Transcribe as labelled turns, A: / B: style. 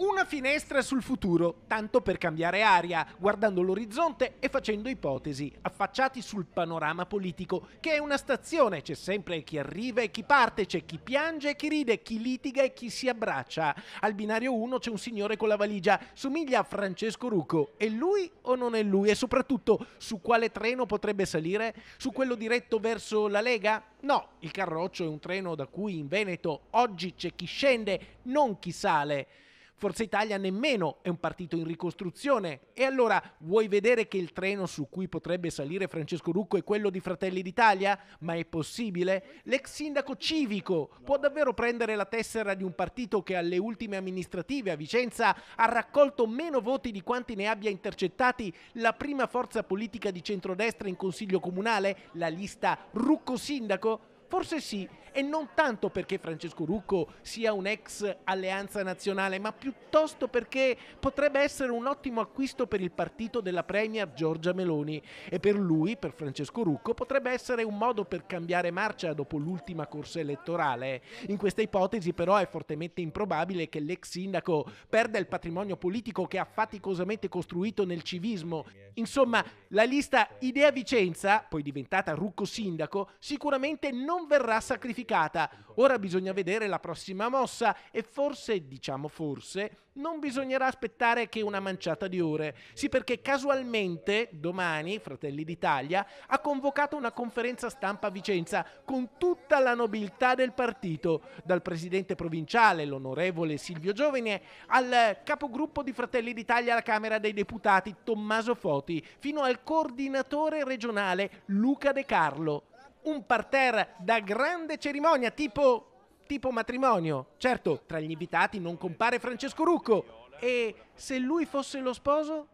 A: una finestra sul futuro, tanto per cambiare aria, guardando l'orizzonte e facendo ipotesi, affacciati sul panorama politico, che è una stazione, c'è sempre chi arriva e chi parte, c'è chi piange e chi ride, chi litiga e chi si abbraccia. Al binario 1 c'è un signore con la valigia, somiglia a Francesco Rucco, è lui o non è lui? E soprattutto su quale treno potrebbe salire? Su quello diretto verso la Lega? No, il Carroccio è un treno da cui in Veneto oggi c'è chi scende, non chi sale. Forza Italia nemmeno è un partito in ricostruzione. E allora vuoi vedere che il treno su cui potrebbe salire Francesco Rucco è quello di Fratelli d'Italia? Ma è possibile? L'ex sindaco civico può davvero prendere la tessera di un partito che alle ultime amministrative a Vicenza ha raccolto meno voti di quanti ne abbia intercettati la prima forza politica di centrodestra in Consiglio Comunale, la lista Rucco Sindaco? Forse sì, e non tanto perché Francesco Rucco sia un ex alleanza nazionale, ma piuttosto perché potrebbe essere un ottimo acquisto per il partito della Premier Giorgia Meloni e per lui, per Francesco Rucco, potrebbe essere un modo per cambiare marcia dopo l'ultima corsa elettorale. In questa ipotesi però è fortemente improbabile che l'ex sindaco perda il patrimonio politico che ha faticosamente costruito nel civismo. Insomma, la lista Idea Vicenza, poi diventata Rucco sindaco, sicuramente non verrà sacrificata verificata. Ora bisogna vedere la prossima mossa e forse, diciamo forse, non bisognerà aspettare che una manciata di ore. Sì, perché casualmente domani Fratelli d'Italia ha convocato una conferenza stampa a Vicenza con tutta la nobiltà del partito, dal presidente provinciale, l'onorevole Silvio Giovine, al capogruppo di Fratelli d'Italia alla Camera dei Deputati, Tommaso Foti, fino al coordinatore regionale Luca De Carlo un parterre da grande cerimonia, tipo, tipo matrimonio. Certo, tra gli invitati non compare Francesco Rucco. E se lui fosse lo sposo?